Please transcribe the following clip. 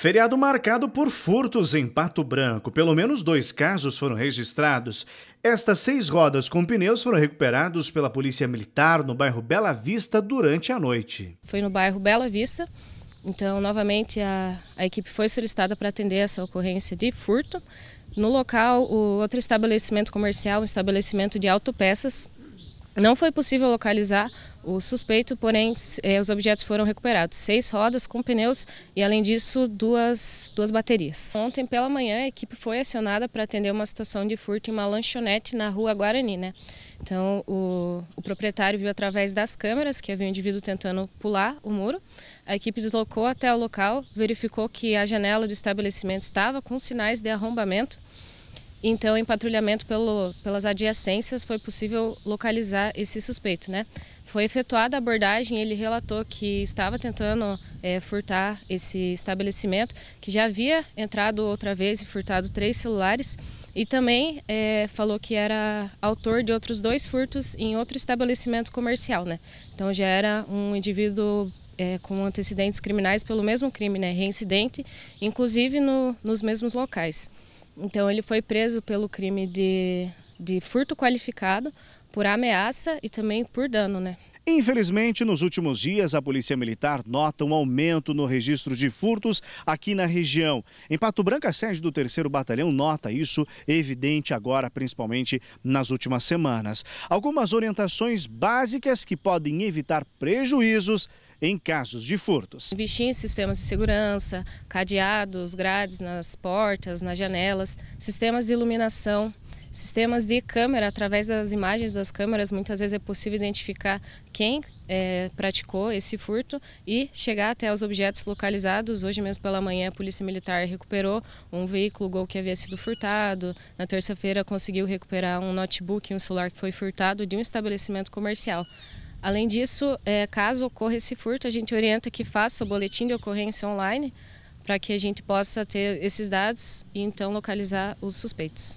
Feriado marcado por furtos em Pato Branco. Pelo menos dois casos foram registrados. Estas seis rodas com pneus foram recuperados pela Polícia Militar no bairro Bela Vista durante a noite. Foi no bairro Bela Vista. Então, novamente, a, a equipe foi solicitada para atender essa ocorrência de furto. No local, o outro estabelecimento comercial, um estabelecimento de autopeças, não foi possível localizar o suspeito, porém eh, os objetos foram recuperados. Seis rodas com pneus e, além disso, duas, duas baterias. Ontem pela manhã, a equipe foi acionada para atender uma situação de furto em uma lanchonete na rua Guarani. Né? Então, o, o proprietário viu através das câmeras que havia um indivíduo tentando pular o muro. A equipe deslocou até o local, verificou que a janela do estabelecimento estava com sinais de arrombamento. Então, em patrulhamento pelo, pelas adjacências, foi possível localizar esse suspeito, né? Foi efetuada a abordagem, ele relatou que estava tentando é, furtar esse estabelecimento, que já havia entrado outra vez e furtado três celulares, e também é, falou que era autor de outros dois furtos em outro estabelecimento comercial, né? Então, já era um indivíduo é, com antecedentes criminais pelo mesmo crime, né? Reincidente, inclusive no, nos mesmos locais. Então ele foi preso pelo crime de, de furto qualificado, por ameaça e também por dano, né? Infelizmente, nos últimos dias, a Polícia Militar nota um aumento no registro de furtos aqui na região. Em Pato Branco, a sede do 3 Batalhão nota isso evidente agora, principalmente nas últimas semanas. Algumas orientações básicas que podem evitar prejuízos em casos de furtos. Investir em sistemas de segurança, cadeados, grades nas portas, nas janelas, sistemas de iluminação, sistemas de câmera, através das imagens das câmeras, muitas vezes é possível identificar quem é, praticou esse furto e chegar até os objetos localizados. Hoje mesmo pela manhã a Polícia Militar recuperou um veículo Gol que havia sido furtado. Na terça-feira conseguiu recuperar um notebook e um celular que foi furtado de um estabelecimento comercial. Além disso, é, caso ocorra esse furto, a gente orienta que faça o boletim de ocorrência online para que a gente possa ter esses dados e então localizar os suspeitos.